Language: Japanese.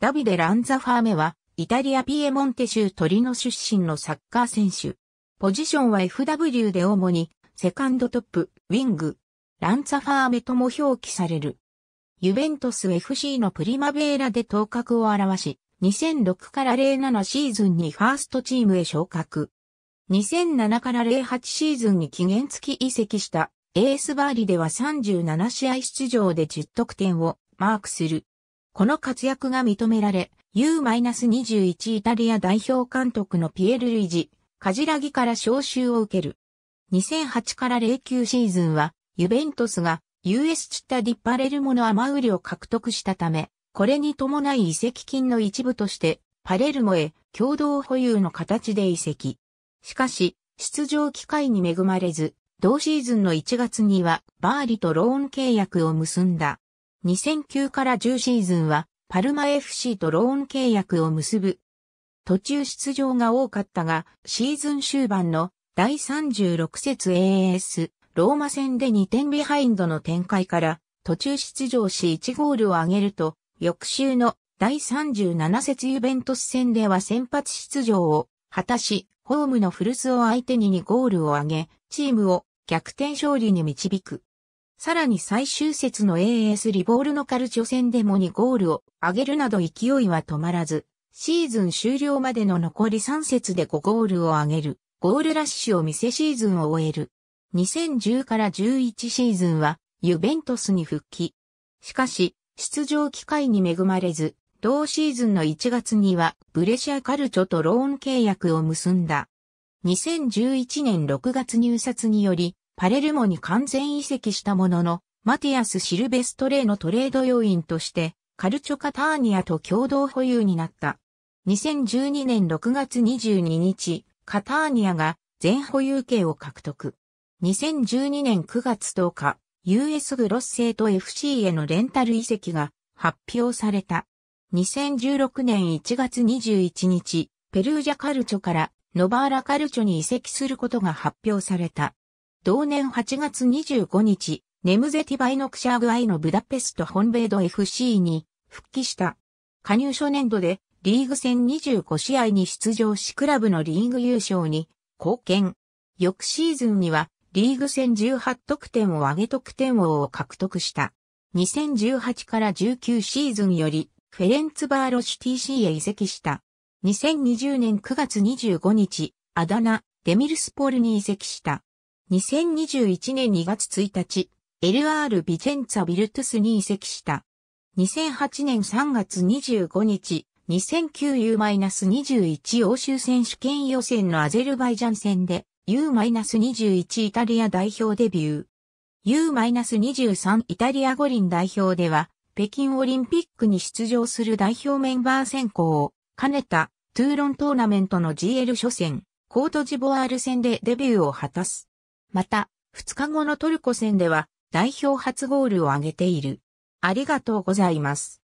ダビデ・ランザファーメは、イタリア・ピエモンテ州トリノ出身のサッカー選手。ポジションは FW で主に、セカンドトップ、ウィング。ランザファーメとも表記される。ユベントス FC のプリマベーラで頭角を表し、2006から07シーズンにファーストチームへ昇格。2007から08シーズンに期限付き移籍したエースバーリでは37試合出場で10得点をマークする。この活躍が認められ、U-21 イタリア代表監督のピエル・ルイジ、カジラギから招集を受ける。2008から09シーズンは、ユベントスが US チッタディパレルモのアマウリを獲得したため、これに伴い移籍金の一部として、パレルモへ共同保有の形で移籍。しかし、出場機会に恵まれず、同シーズンの1月にはバーリとローン契約を結んだ。2009から10シーズンは、パルマ FC とローン契約を結ぶ。途中出場が多かったが、シーズン終盤の第36節 a s ローマ戦で2点ビハインドの展開から途中出場し1ゴールを挙げると、翌週の第37節ユベントス戦では先発出場を果たし、ホームの古巣を相手に2ゴールを挙げ、チームを逆転勝利に導く。さらに最終節の AS リボールのカルチョ戦でも2ゴールを上げるなど勢いは止まらず、シーズン終了までの残り3節で5ゴールを上げる、ゴールラッシュを見せシーズンを終える。2010から11シーズンは、ユベントスに復帰。しかし、出場機会に恵まれず、同シーズンの1月には、ブレシアカルチョとローン契約を結んだ。2011年6月入札により、パレルモに完全移籍したものの、マティアス・シルベストレーのトレード要員として、カルチョカターニアと共同保有になった。2012年6月22日、カターニアが全保有権を獲得。2012年9月10日、US グロッセイと FC へのレンタル移籍が発表された。2016年1月21日、ペルージャカルチョからノバーラカルチョに移籍することが発表された。同年8月25日、ネムゼティバイノクシャーグアイのブダペスト本米ド FC に復帰した。加入初年度でリーグ戦25試合に出場しクラブのリーグ優勝に貢献。翌シーズンにはリーグ戦18得点を上げ得点王を獲得した。2018から19シーズンよりフェレンツバーロシュ TC へ移籍した。2020年9月25日、アダナ、デミルスポールに移籍した。2021年2月1日、LR ビジェンツァ・ビルトゥスに移籍した。2008年3月25日、2009U-21 欧州選手権予選のアゼルバイジャン戦で U-21 イタリア代表デビュー。U-23 イタリア五輪代表では北京オリンピックに出場する代表メンバー選考を兼ねたトゥーロントーナメントの GL 初戦、コートジボワール戦でデビューを果たす。また、2日後のトルコ戦では代表初ゴールを挙げている。ありがとうございます。